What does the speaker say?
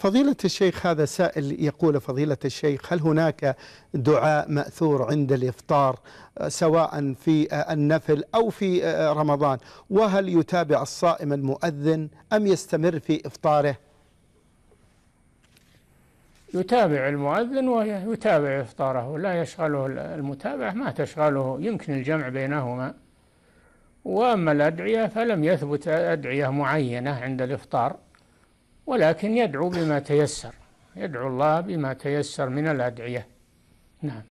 فضيلة الشيخ هذا سائل يقول فضيلة الشيخ هل هناك دعاء مأثور عند الإفطار آه، سواء في آه، النفل أو في آه، رمضان وهل يتابع الصائم المؤذن أم يستمر في إفطاره يتابع المؤذن ويتابع إفطاره لا يشغله المتابعة ما تشغله يمكن الجمع بينهما وأما الأدعية فلم يثبت أدعية معينة عند الإفطار ولكن يدعو بما تيسر يدعو الله بما تيسر من الأدعية نعم